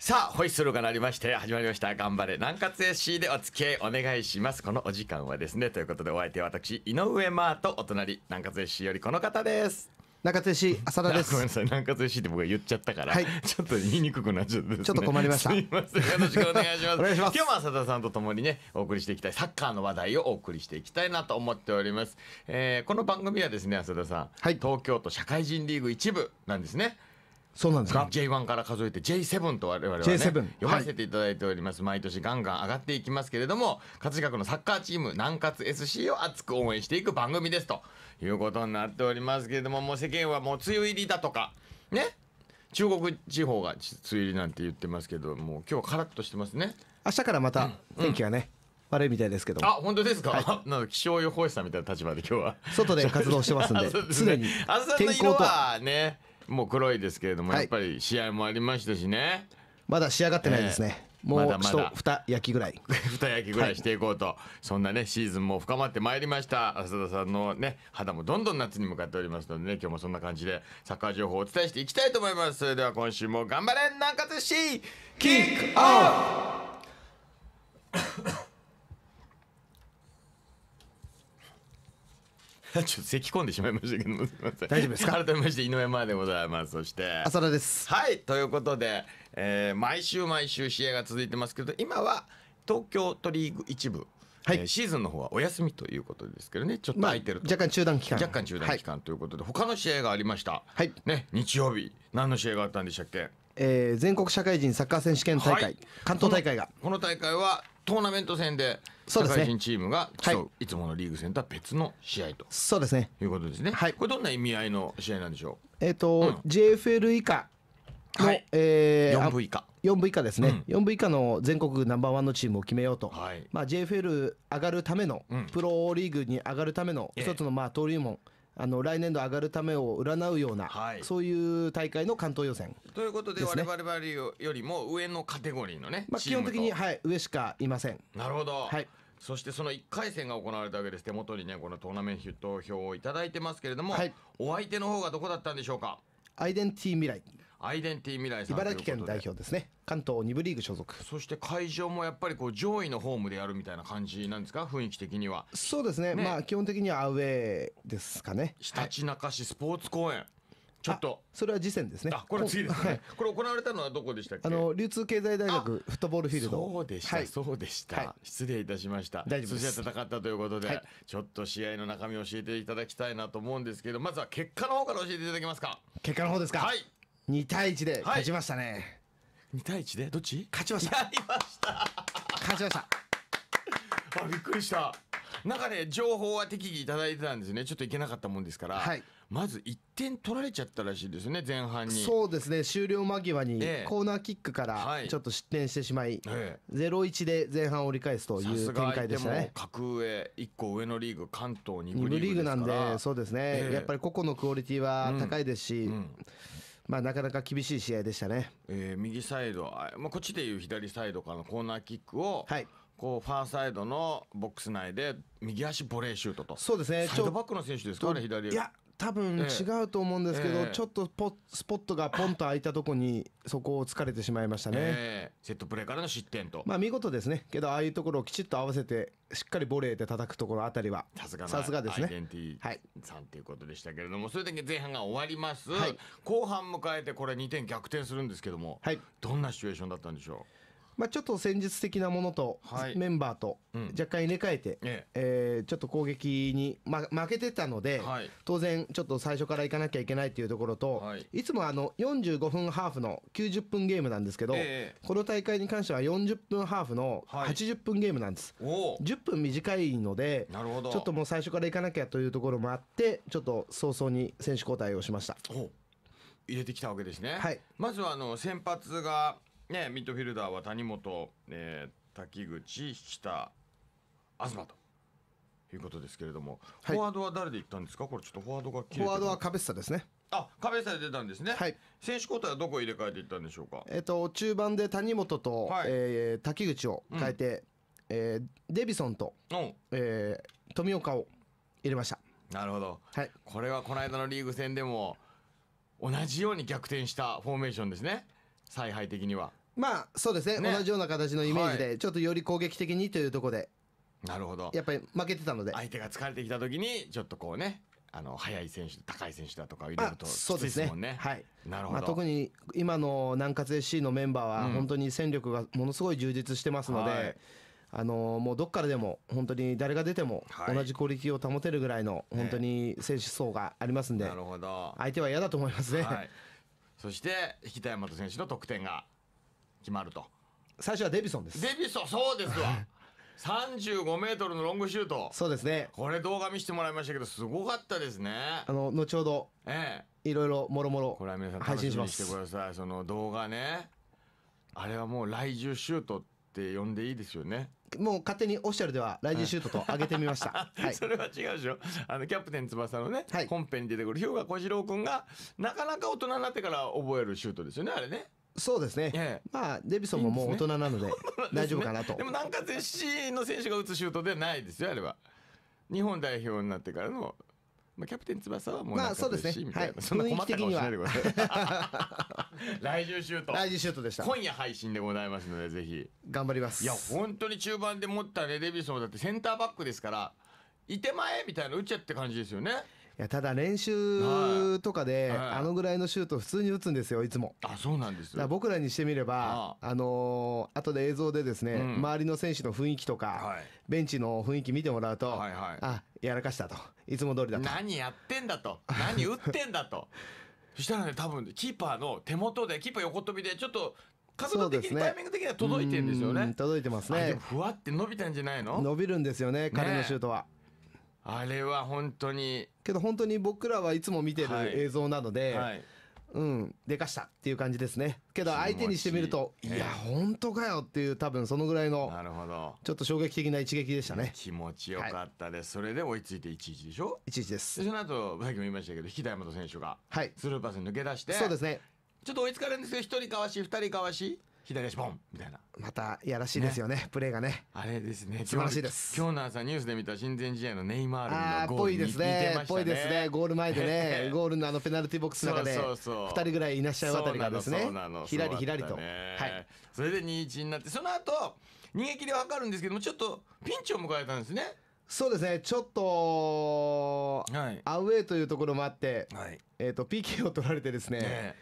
さあホイッスルが鳴りまして始まりました「頑張れ南葛 SC」でお付き合いお願いしますこのお時間はですねということでお相手は私井上真とお隣南葛 SC よりこの方です中津市浅田です。ごめんなさい、南葛市って僕が言っちゃったから、はいちょっと言いにくくなっちゃってね、ちょっと困りましたすいません、よろしくお願いします。お願いします今日も浅田さんとともにね、お送りしていきたいサッカーの話題をお送りしていきたいなと思っております。えーこの番組はですね、浅田さん、はい東京都社会人リーグ一部なんですね。そうなんですか J1 から数えて J7 と我々はね J7 読ませていただいております、毎年ガンガン上がっていきますけれども葛飾区のサッカーチーム南葛 SC を熱く応援していく番組ですということになっておりますけれどももう世間はもう梅雨入りだとかね中国地方が梅雨入りなんて言ってますけどもう今日はカラッとしてますね明日からまた天気がね、うん、悪いみたいですけどあ本当ですか、はい、なの気象予報士さんみたいな立場で今日は外で活動してますんで 常にあずさんの色はねもう黒いですけれども、はいやっぱり試合もありましたしねまだ仕上がってないですね、もうまだまだ一焼きぐらい2 焼きぐらいしていこうと、そんなねシーズンも深まってまいりました浅田さんのね肌もどんどん夏に向かっておりますのでね今日もそんな感じでサッカー情報をお伝えしていきたいと思いますそれでは今週も頑張れ南葛市キックオフ ちょっと咳込んでしまいましたけどもすみません大丈夫ですか改めまして井上真でございますそして浅田ですはいということで、えー、毎週毎週試合が続いてますけど今は東京都リーグ一部はい、シーズンの方はお休みということですけどねちょっと空いてると、まあ、若干中断期間若干中断期間ということで、はい、他の試合がありましたはいね日曜日何の試合があったんでしたっけえー、全国社会人サッカー選手権大会、はい、関東大会がこの大会はトーナメント戦で社会人チームが競う、ねはい、いつものリーグ戦とは別の試合とそうですねいうことですね、はい、これどんな意味合いの試合なんでしょうえっ、ー、と、うん、JFL 以下の、はい、えー、4部以下4部以下ですね、うん、4部以下の全国ナンバーワンのチームを決めようと、はいまあ、JFL 上がるための、プロリーグに上がるための一つのまあ登竜門、えあの来年度上がるためを占うような、はい、そういう大会の関東予選、ね、ということで我々よりも上のカテゴリーのね、まあ、基本的に、はい、上しかいませんなるほど、はい、そしてその1回戦が行われたわけです手元にねこのトーナメント投票を頂いてますけれども、はい、お相手の方がどこだったんでしょうかアイデンティティ未来アイデンティ未来さん茨城県代表ですね関東2部リーグ所属そして会場もやっぱりこう上位のホームでやるみたいな感じなんですか雰囲気的にはそうですね、ね、まあ基本的にはアウェーですかねひたちなか市スポーツ公園、はいちょっとそれは次戦ですね。あこれ次ですね。これ行われたのはどこでしたっけ？あの流通経済大学フットボールフィールド。そうでした、はい、そうでした、失礼いたしました。大丈夫です。戦ったということで、はい、ちょっと試合の中身を教えていただきたいなと思うんですけど、まずは結果の方から教えていただけますか？結果の方ですか？はい。2対1で勝ちましたね、はい、対1でどっち勝ちましたやりました勝ちました あびっくりした中で情報は適宜いただいてたんですね、ちょっといけなかったもんですから、はい、まず1点取られちゃったらしいですね、前半にそうですね、終了間際にコーナーキックからちょっと失点してしまい、ええ、0 1で前半折り返すという展開でしたね。格上、1個上のリーグ、関東2部リーグリーグなんで、そうですね、えやっぱり個々のクオリティは高いですし。うんうんまあ、なかなか厳しい試合でしたね、えー、右サイド、まあ、こっちでいう左サイドからのコーナーキックを、はい、こうファーサイドのボックス内で右足ボレーシュートとそうですねサイドバックの選手ですかね左いや多分違うと思うんですけど、えー、ちょっとポスポットがポンと開いたとこに そこを疲れてしまいましたね、えー、セットプレーからの失点とまあ見事ですねけどああいうところをきちっと合わせてしっかりボレーで叩くところあたりはさすがさすがですねアイデンティーさんということでしたけれども、それだけ前半が終わります、はい、後半迎えてこれ2点逆転するんですけども、はい、どんなシチュエーションだったんでしょうまあ、ちょっと戦術的なものと、はい、メンバーと若干入れ替えて、うん、ええー、ちょっと攻撃に、ま、負けてたので、はい、当然ちょっと最初からいかなきゃいけないっていうところと、はい、いつもあの45分ハーフの90分ゲームなんですけど、えー、この大会に関しては40分ハーフの80分ゲームなんです、はい、10分短いのでちょっともう最初からいかなきゃというところもあってちょっと早々に選手交代をしました。入れてきたわけですね、はい、まずはあの先発がね、ミッドフィルダーは谷本、えー、滝口、引田、東と。いうことですけれども、はい、フォワードは誰でいったんですか、これちょっとフォワードがフォワードはカベッサですね。あ、カベッサで出たんですね。はい、選手交代はどこ入れ替えていったんでしょうか。えっ、と中盤で谷本と、はい、えー、滝口を変えて、うん、えー、デビソンと、えー、富岡を入れました。なるほど。はい。これはこの間のリーグ戦でも同じように逆転したフォーメーションですね。采配的にはまあそうですねね同じような形のイメージで、ちょっとより攻撃的にというところでなるほどやっぱり負けてたので相手が疲れてきた時にちょっとこうねあの速い選手高い選手だとかを入れるときついですもんね。ねはい、なるほど、まあ、特に今の南葛 SC のメンバーは本当に戦力がものすごい充実してますので、うんはい、あのもうどっからでも本当に誰が出ても同じクオリティを保てるぐらいの本当に選手層がありますんで、相手は嫌だと思いますね。はい、そして引田大和選手の得点が決まると。最初はデビソンです。デビソン、そうですわ。35 メートルのロングシュート。そうですね。これ動画見せてもらいましたけど、すごかったですね。あの、後ほど、ええ、いろいろもろもろ、これは皆さん配信します。してください。その動画ね。あれはもう、来住シュートって呼んでいいですよね。もう勝手にオフィシャルではライジシュートと上げてみました。はい、それは違うでしょ。あのキャプテン翼のね、はい、本編に出てくる日向小次郎君がなかなか大人になってから覚えるシュートですよねあれね。そうですね、ええ、まあデビソンももう大人なので大丈夫かなとで、ね,、もんか FC の選手が打つシュートではないですよあれは日本代表になってからの、まあ、キャプテン翼はもうまあそうですね、はい、そんな困った顔しなで 来週シュート来週シュートでした今夜配信でございますのでぜひ頑張りますいや本当に中盤で持ったねデビソンだってセンターバックですからいて前みたいな打っちゃって感じですよねやただ練習とかで、あのぐらいのシュート普通に打つんですよいつもあそうなんですだら僕らにしてみればあのー、後で映像でですね、うん、周りの選手の雰囲気とか、はい、ベンチの雰囲気見てもらうと、はいはい、あやらかしたといつも通りだと何やってんだと何打ってんだと そしたらね多分キーパーの手元でキーパー横跳びでちょっと角度的に、ね、タイミング的には届いてるんですよね。届いてますね。ふわって伸びたんじゃないの伸びるんですよね、彼のシュートは。ねあれは本当にけど本当に僕らはいつも見てる映像なので、はいはい、うんでかしたっていう感じですねけど相手にしてみるといや本当かよっていう多分そのぐらいのなるほどちょっと衝撃的な一撃でしたね気持ちよかったです、はい、それで追いついて1-1でしょ1-1ですその後さっきも言いましたけど引田山和選手がスルーパスに抜け出して、そうですねちょっと追いつかれるんですよ1人かわし2人かわし左足ボンみたいなまたやらしいですよね、ね、プレーがねあれですね素晴らしいです今日の朝ニュースで見た親善試合のネイマールのゴールにねぽいですねゴール前でね ゴールのあのペナルティーボックスの中で2人ぐらいいらっしゃるあたりがですねひらりひらりと、ね、はい、それで2-1になってその後逃げ切りは分かるんですけどもちょっとピンチを迎えたんですねそうですね、ちょっと、はい、アウェーというところもあって、はい、えーと、と PK を取られてですね、ね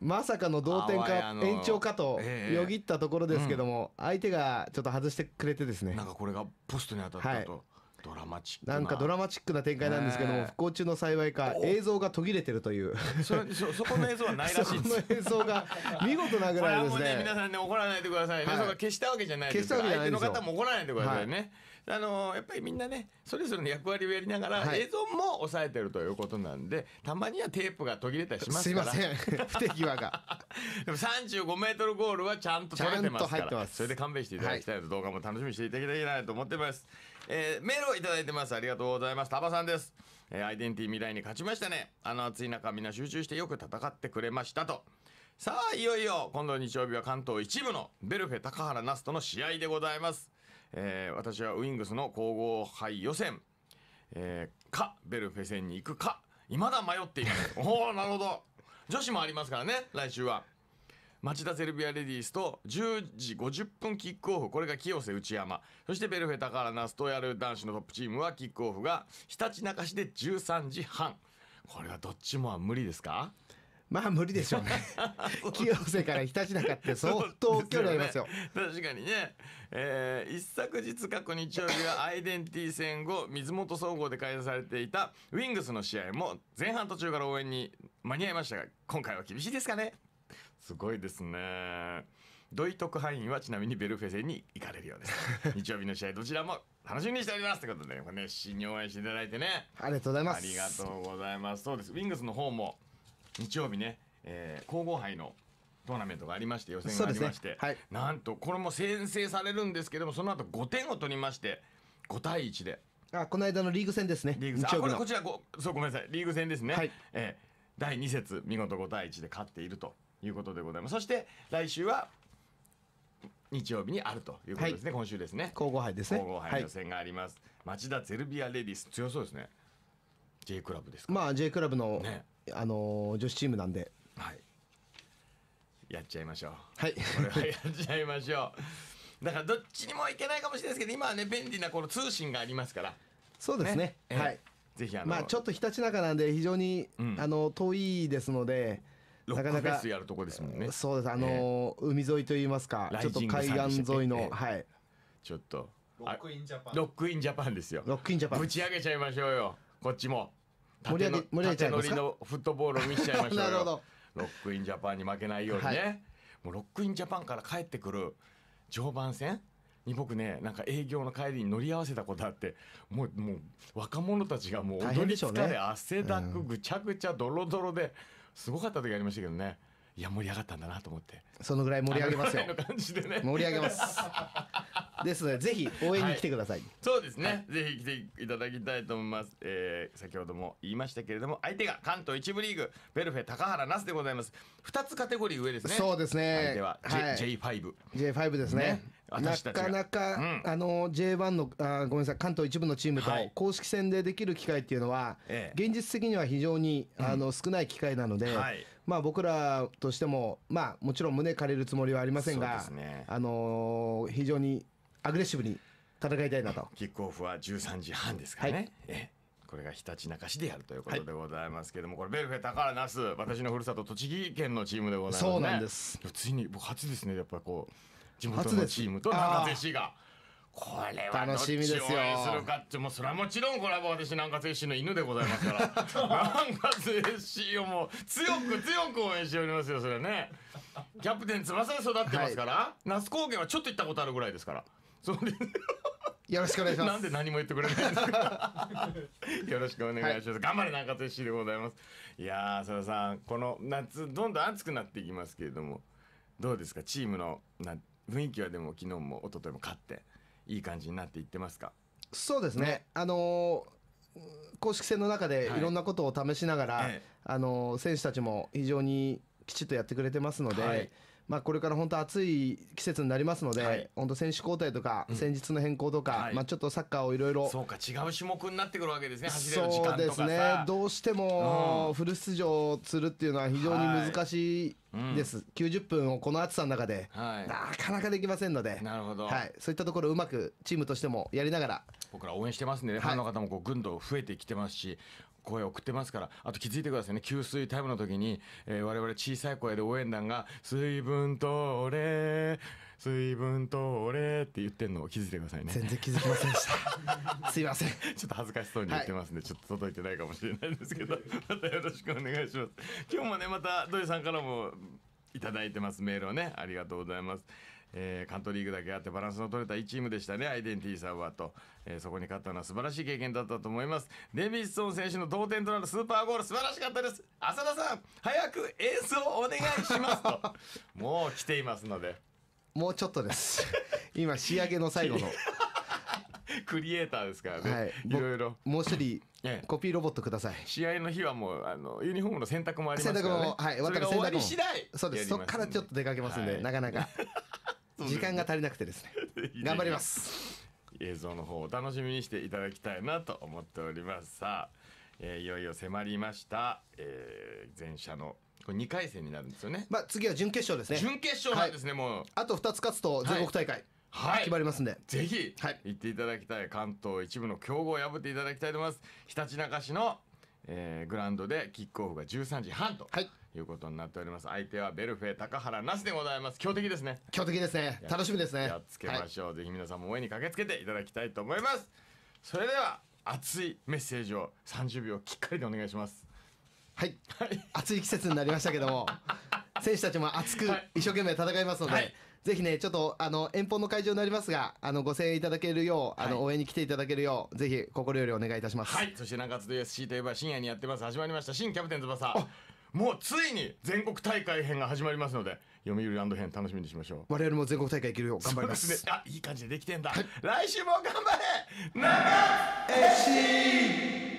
まさかの同点か延長かとよぎったところですけども、相手がちょっと外してくれてですねなんかこれがポストに当たったと、はい、ドラマチックなんかドラマチックな展開なんですけども、不幸中の幸いか映像が途切れてるというそそそこの映像はないらしいですそこの映像が見事なぐらいですねこれはもうね皆さんね怒らないでくださいね、そ消したわけじゃないです消したわけじゃないです相手の方も怒らないでくださいね、あのやっぱりみんなねそれぞれの役割をやりながら、映像も抑えてるということなんでたまにはテープが途切れたりしますからすいません 不手際が でも35メートルゴールはちゃんと取れてますからそれで勘弁していただきたいと、動画も楽しみにしていただきたいなと思ってます、えー、メールをいただいてますありがとうございますタバさんですえー、アイデンティ未来に勝ちましたね。あの暑い中、みんな集中してよく戦ってくれましたと。さあ、いよいよ、今度日曜日は関東一部のベルフェ高原ナスとの試合でございます。えー、私はウイングスの皇后杯予選、えー、かベルフェ戦に行くかいまだ迷っています おおなるほど女子もありますからね来週は町田ゼルビアレディースと10時50分キックオフこれが清瀬内山そしてベルフェ高原那須とやる男子のトップチームはキックオフがひたちなか市で13時半これはどっちもは無理ですかまあ無理でしょうね清瀬 から日立かって相当距離ありますよね、確かにね、えー、一昨日過去日曜日はアイデンティ戦後水元総合で開催されていたウィングスの試合も前半途中から応援に間に合いましたが今回は厳しいですかねすごいですね土井特派員はちなみにベルフェ戦に行かれるようです 日曜日の試合どちらも楽しみにしておりますということで熱心に応援していただいてねありがとうございますありがとうございますそうですウィングスの方も日曜日ね、えー、皇后杯のトーナメントがありまして予選がありまして、ねはい、なんとこれも先制されるんですけどもその後5点を取りまして5対1であこの間のリーグ戦ですねリーグ戦これこちらごそうごめんなさいリーグ戦ですね、はい、えー、第2節見事5対1で勝っているということでございますそして来週は日曜日にあるということですね、はい、今週ですね皇后杯ですね皇后杯予選があります、はい、町田ゼルビアレディス強そうですね J クラブですかまあ J クラブの、ね、あの女子チームなんで、はい、やっちゃいましょうはいこれはやっちゃいましょうだからどっちにもいけないかもしれないですけど今はね便利なこの通信がありますからそうですね、ね、はいぜひあのまあちょっとひたちなかなんで非常に、うん、あの遠いですのでなかなかやるとこですもんねそうですあの、えー、海沿いといいますかちょっと海岸沿いの、えー、はいちょっとロックインジャパンロックインジャパンですよロックインジャパンぶち上げちゃいましょうよこっちも盛り上げ盛り上げちゃいますかのフットボールを見ちゃいました なるほどロックインジャパンに負けないようにね、はい、もうロックインジャパンから帰ってくる常磐線に僕ねなんか営業の帰りに乗り合わせたことあってもうもう若者たちがもう踊り疲れ、ね、汗だくぐちゃぐちゃドロドロですごかった時ありましたけどね。うんいや盛り上がったんだなと思ってそのぐらい盛り上げますよ、盛り上げます ですのでぜひ応援に来てください、はい、そうですね、はい、ぜひ来ていただきたいと思います、えー、先ほども言いましたけれども相手が関東一部リーグベルフェ高原那須でございます2つカテゴリー上ですねそうですね相手は、J はい、J5 J5 ですねねなかなか、うん、あの J1 のあごめんなさい関東一部のチームと公式戦でできる機会っていうのは、はい、現実的には非常に、あの少ない機会なので、うんはい、まあ、僕らとしても、まあ、もちろん胸借りるつもりはありませんが、ね、あのー、非常にアグレッシブに戦いたいなと。キックオフは13時半ですからね。はいこれがひたちなか市でやるということでございますけれども、はい、これベルフェら那須私のふるさと栃木県のチームでございます、ね、そうなんですついに僕初ですねやっぱこう地元のチームと中瀬市がこれは楽しみですよ。するかってもそれはもちろんこれは私南葛精神の犬でございますから南葛精神をもう強く強く応援しておりますよそれはね。キャプテン翼で育ってますから、はい、那須高原はちょっと行ったことあるぐらいですから。そうよろしくお願いします。なんで何も言ってくれないんですか。よろしくお願いします。はい、頑張れ南葛精神でございます。いやー、佐田さん、この夏どんどん暑くなっていきますけれども、どうですかチームのな雰囲気はでも昨日も一昨日も勝って。いい感じになっていってますかそうですね、ね、あのー、公式戦の中でいろんなことを試しながら、はい、あのー、選手たちも非常にきちっとやってくれてますので、はいまあ、これから本当暑い季節になりますので、はい、本当選手交代とか、戦術の変更とか、うんまあ、ちょっとサッカーをいろいろそうか違う種目になってくるわけですねそうですねどうしてもフル出場するっていうのは非常に難しい、です、うん、90分をこの暑さの中で、はい、なかなかできませんのでなるほど、はい、そういったところをうまくチームとしてもやりながら僕ら応援してますんでね、はい、ファンの方もこうぐんと増えてきてますし声を送ってますから、あと気づいてくださいね、給水タイムの時に、えー、我々小さい声で応援団が、水分とれ、水分とれって言ってんのを気づいてくださいね。全然気づきませんでした。すいません。ちょっと恥ずかしそうに言ってますんで、はい、ちょっと届いてないかもしれないですけど、またよろしくお願いします。今日もね、また土井さんからもいただいてますメールをね、ありがとうございます。えー、ントリーグだけあってバランスの取れたいいチームでしたね、アイデンティーサーバーと。えー、そこに勝ったのは素晴らしい経験だったと思います。デビッソン選手の同点となるスーパーゴール、素晴らしかったです。浅田さん、早く演奏お願いしますと。もう来ていますので。もうちょっとです。今、仕上げの最後の。クリエイターですからね、はい、ろいろもう一人、コピーロボットください試合の日はもうあのユニフォームの洗濯もありますから、ね、洗濯もはい私洗濯終わり次第そうですそこからちょっと出かけますんで、はい、なかなか時間が足りなくてですね 頑張ります映像の方を楽しみにしていただきたいなと思っておりますさあ、えー、いよいよ迫りました、えー、前者のこれ2回戦になるんですよねまあ次は準決勝ですね準決勝なんですね、はい、もうあと2つ勝つと全国大会、はい決まりますんでぜひ、はい、行っていただきたい関東一部の強豪を破っていただきたいと思いますひたちなか市の、えー、グラウンドでキックオフが13時半と、はい、いうことになっております相手はベルフェ高原なしでございます強敵ですね強敵ですね楽しみですねやっつけましょう、はい、ぜひ皆さんも応援に駆けつけていただきたいと思いますそれでは熱いメッセージを三十秒きっかりでお願いしますはい、はい、暑い季節になりましたけども 選手たちも熱く一生懸命戦いますので、はい、ぜひね、ちょっとあの遠方の会場になりますが、あのご声援いただけるよう、あの、応援に来ていただけるよう、ぜひ心よりお願いいたします。はい、そして中津と s c といえば深夜にやってます、始まりました、新キャプテン翼。もうついに全国大会編が始まりますので読売ランド編楽しみにしましょう我々も全国大会いけるよ頑張りますね、あいい感じでできてんだ、来週も頑張れ長 FC